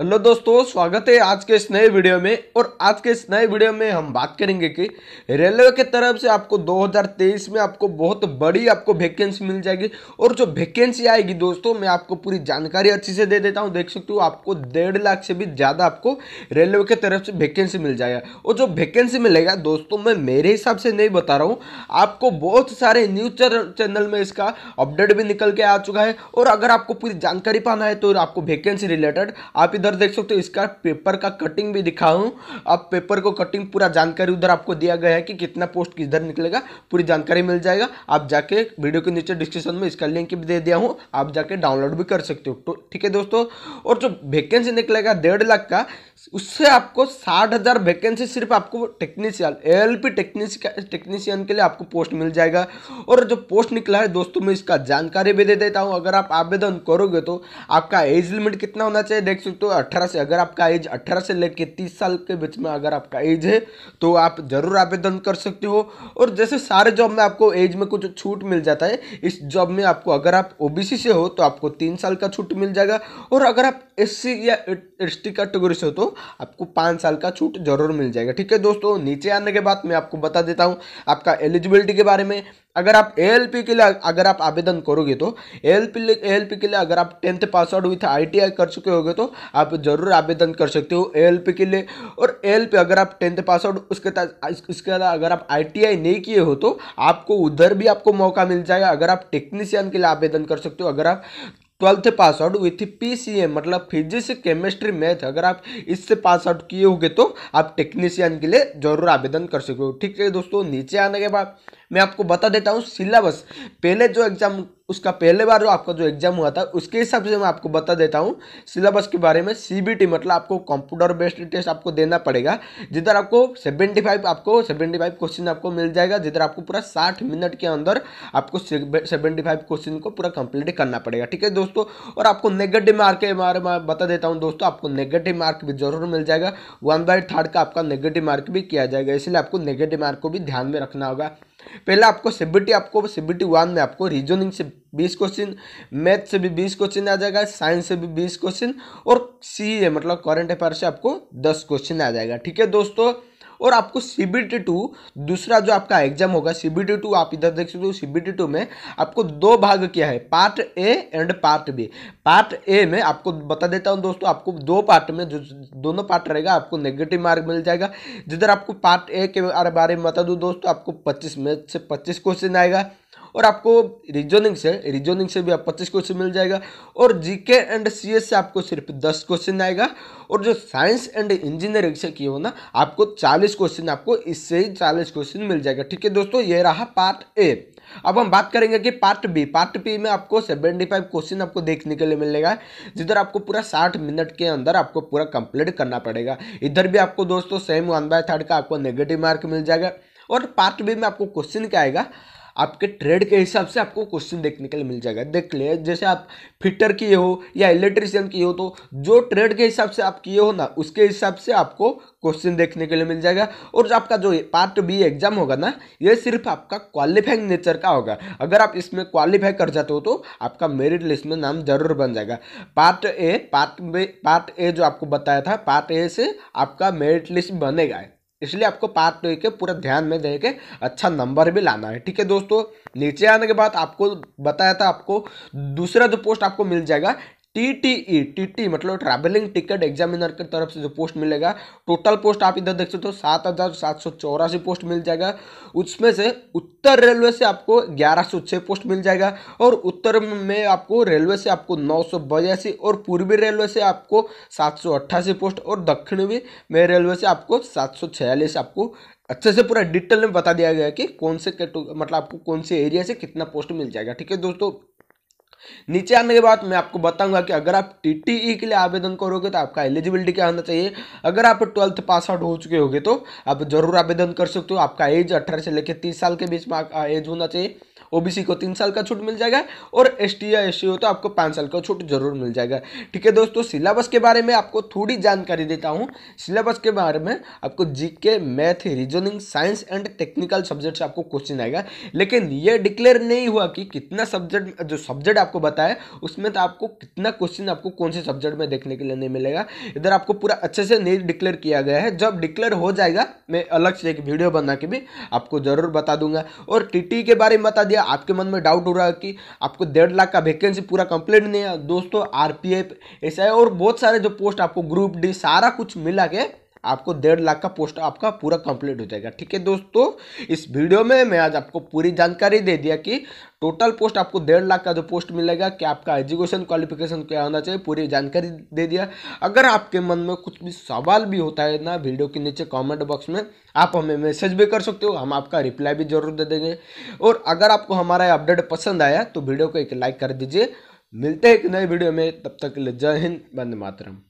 hello दोस्तों स्वागत है आज के इस नए वीडियो में और आज के इस नए वीडियो में हम बात करेंगे कि रेलवे के तरफ से आपको 2023 में आपको बहुत बड़ी आपको वैकेंसी मिल जाएगी और जो वैकेंसी आएगी दोस्तों मैं आपको पूरी जानकारी अच्छी से दे देता हूं देख सकते हो आपको डेढ़ लाख से भी ज़्यादा आपको रेलवे के तरफ से वैकेंसी मिल जाएगा और जो वैकेंसी मिलेगा दोस्तों मैं मेरे हिसाब से नहीं बता रहा हूँ आपको बहुत सारे न्यूज चैनल में इसका अपडेट भी निकल के आ चुका है और अगर आपको पूरी जानकारी पाना है तो आपको वैकेंसी रिलेटेड आप इधर देख सकते हो इसका पेपर का कटिंग भी दिखा हूँ अब पेपर को कटिंग पूरा जानकारी उधर आपको दिया गया है कि कितना पोस्ट किधर निकलेगा पूरी जानकारी मिल जाएगा आप जाके वीडियो के नीचे डिस्क्रिप्शन में इसका लिंक भी दे दिया हूँ आप जाके डाउनलोड भी कर सकते हो तो ठीक है दोस्तों और जो वैकेंसी निकलेगा डेढ़ लाख का उससे आपको साठ वैकेंसी सिर्फ आपको technician A L P technician के लिए आपको पोस्ट मिल जाएगा और जो पोस्ट निकला है दोस्तों मैं इसका जानकारी भी दे देता हूँ अगर आप आवेदन करोगे तो आपका एज लिमिट कितना होना चाहिए देख सकते हो 18 से अगर आपका एज 18 से लेके 30 साल के बीच में अगर आपका एज है तो आप ज़रूर आवेदन कर सकते हो और जैसे सारे जॉब में आपको एज में कुछ छूट मिल जाता है इस जॉब में आपको अगर आप ओ से हो तो आपको तीन साल का छूट मिल जाएगा और अगर आप एस या एस टी कैटेगरी से हो तो आपको पाँच साल का छूट जरूर मिल जाएगा ठीक है दोस्तों नीचे आने के बाद मैं आपको बता देता हूँ आपका एलिजिबिलिटी के बारे में अगर आप ए के लिए अगर आप आवेदन करोगे तो ए एल के लिए अगर आप tenth pass out with I कर चुके होगे तो आप जरूर आवेदन कर सकते हो ए के लिए और ए अगर आप टेंथ पास आउट उसके इसके अलावा अगर आप आई नहीं किए हो तो आपको उधर भी आपको मौका मिल जाएगा अगर आप टेक्नीशियन के लिए आवेदन कर सकते हो अगर आप twelfth pass out with PCM मतलब फिजिक्स केमिस्ट्री मैथ अगर आप इससे पास आउट किए होंगे तो आप टेक्नीशियन के लिए जरूर आवेदन कर हो ठीक है दोस्तों नीचे आने के बाद मैं आपको बता देता हूँ सिलेबस पहले जो एग्जाम उसका पहले बार जो आपका जो एग्जाम हुआ था उसके हिसाब से मैं आपको बता देता हूँ सिलेबस के बारे में सीबीटी मतलब आपको कंप्यूटर बेस्ड टेस्ट आपको देना पड़ेगा जिधर आपको 75 आपको 75 क्वेश्चन आपको मिल जाएगा जिधर आपको पूरा 60 मिनट के अंदर आपको 75 क्वेश्चन को पूरा कंप्लीट करना पड़ेगा ठीक है दोस्तों और आपको नेगेटिव मार्क के बारे में बता देता हूँ दोस्तों आपको नेगेटिव मार्क भी जरूर मिल जाएगा वन बाई थर्ड का आपका नेगेटिव मार्क भी किया जाएगा इसलिए आपको नेगेटिव मार्क को भी ध्यान में रखना होगा पहले आपको सीबीटी आपको सीबीटी वन में आपको रीजनिंग से बीस क्वेश्चन मैथ से भी बीस क्वेश्चन आ जाएगा साइंस से भी बीस क्वेश्चन और सी ए मतलब करंट अफेयर से आपको दस क्वेश्चन आ जाएगा ठीक है दोस्तों और आपको सी बी टी टू दूसरा जो आपका एग्जाम होगा सी बी टी टू आप इधर देख सकते हो सी बी टी टू में आपको दो भाग किया है part A and part B part A में आपको बता देता हूं दोस्तों आपको दो पार्ट में जो दोनों पार्ट रहेगा आपको नेगेटिव मार्क मिल जाएगा जिधर आपको पार्ट ए के बारे में बता दूँ दोस्तों आपको पच्चीस में से पच्चीस क्वेश्चन आएगा और आपको रीजनिंग से रीजनिंग से भी आप पच्चीस क्वेश्चन मिल जाएगा और जीके एंड सीएस से आपको सिर्फ दस क्वेश्चन आएगा और जो साइंस एंड इंजीनियरिंग से किए हो ना आपको चालीस क्वेश्चन आपको इससे ही चालीस क्वेश्चन मिल जाएगा ठीक है दोस्तों ये रहा पार्ट ए अब हम बात करेंगे कि पार्ट बी पार्ट बी में आपको सेवेंटी फाइव क्वेश्चन आपको देखने के लिए मिलेगा जिधर आपको पूरा साठ मिनट के अंदर आपको पूरा कंप्लीट करना पड़ेगा इधर भी आपको दोस्तों सेम वन बाय थर्ड का आपको नेगेटिव मार्क मिल जाएगा और पार्ट बी में आपको क्वेश्चन क्या आएगा आपके ट्रेड के हिसाब से आपको क्वेश्चन देखने के लिए मिल जाएगा देख ले जैसे आप फिटर किए हो या इलेक्ट्रिशियन किए हो तो जो ट्रेड के हिसाब से आप किए हो ना उसके हिसाब से आपको क्वेश्चन देखने के लिए मिल जाएगा और जो आपका जो पार्ट बी एग्जाम होगा ना ये सिर्फ आपका क्वालिफाइंग नेचर का होगा अगर आप इसमें क्वालिफाई कर जाते हो तो आपका मेरिट लिस्ट में नाम जरूर बन जाएगा part A part B part A जो आपको बताया था पार्ट ए से आपका मेरिट लिस्ट बनेगा इसलिए आपको पार्ट टू के पूरा ध्यान में दे के अच्छा नंबर भी लाना है ठीक है दोस्तों नीचे आने के बाद आपको बताया था आपको दूसरा जो पोस्ट आपको मिल जाएगा T T E T T मतलब ट्रैवलिंग टिकट एग्जामिनर की तरफ से जो पोस्ट मिलेगा टोटल पोस्ट आप इधर देख सकते हो सात हज़ार सात सौ चौरासी पोस्ट मिल जाएगा उसमें से उत्तर रेलवे से आपको ग्यारह सौ छह पोस्ट मिल जाएगा और उत्तर में आपको रेलवे से आपको नौ सौ बयासी और पूर्वी रेलवे से आपको सात सौ अट्ठासी पोस्ट और दक्षिणी में रेलवे से आपको सात सौ छियालीस आपको अच्छे से पूरा डिटेल में बता दिया गया कि कौन से मतलब आपको कौन से एरिया से कितना पोस्ट मिल जाएगा ठीक है दोस्तों नीचे आने के बाद मैं आपको बताऊंगा कि अगर आप टी e के लिए आवेदन करोगे तो आपका एलिजिबिलिटी क्या होना चाहिए अगर आप ट्वेल्थ पास आउट हो चुके होगे तो आप जरूर आवेदन कर सकते हो आपका एज अठारह से लेकर तीस साल के बीच में एज होना चाहिए ओबीसी को तीन साल का छूट मिल जाएगा और एस टी या एस हो तो आपको पाँच साल का छूट जरूर मिल जाएगा ठीक है दोस्तों सिलेबस के बारे में आपको थोड़ी जानकारी देता हूँ सिलेबस के बारे में आपको GK math reasoning science and technical subject से आपको क्वेश्चन आएगा लेकिन ये डिक्लेयर नहीं हुआ कि कितना सब्जेक्ट जो सब्जेक्ट आपको बताया उसमें तो आपको कितना क्वेश्चन आपको कौन से सब्जेक्ट में देखने के लिए नहीं मिलेगा इधर आपको पूरा अच्छे से नहीं डिक्लेयर किया गया है जब डिक्लेयर हो जाएगा मैं अलग से एक वीडियो बना के भी आपको जरूर बता दूंगा और टीटी e के बारे में बता दिया आपके मन में डाउट हो रहा है कि आपको डेढ़ लाख का वैकेंसी पूरा कंप्लीट नहीं है दोस्तों आर पी एफ और बहुत सारे जो पोस्ट आपको ग्रुप डी सारा कुछ मिला के आपको डेढ़ लाख का पोस्ट आपका पूरा कंप्लीट हो जाएगा ठीक है दोस्तों इस वीडियो में मैं आज आपको पूरी जानकारी दे दिया कि टोटल पोस्ट आपको डेढ़ लाख का जो पोस्ट मिलेगा कि आपका एजुकेशन क्वालिफिकेशन क्या होना चाहिए पूरी जानकारी दे दिया अगर आपके मन में कुछ भी सवाल भी होता है ना वीडियो के नीचे कॉमेंट बॉक्स में आप हमें मैसेज भी कर सकते हो हम आपका रिप्लाई भी जरूर दे देंगे और अगर आपको हमारा अपडेट पसंद आया तो वीडियो को एक लाइक कर दीजिए मिलते हैं एक नए वीडियो में तब तक के लिए जय हिंद बंद मातरम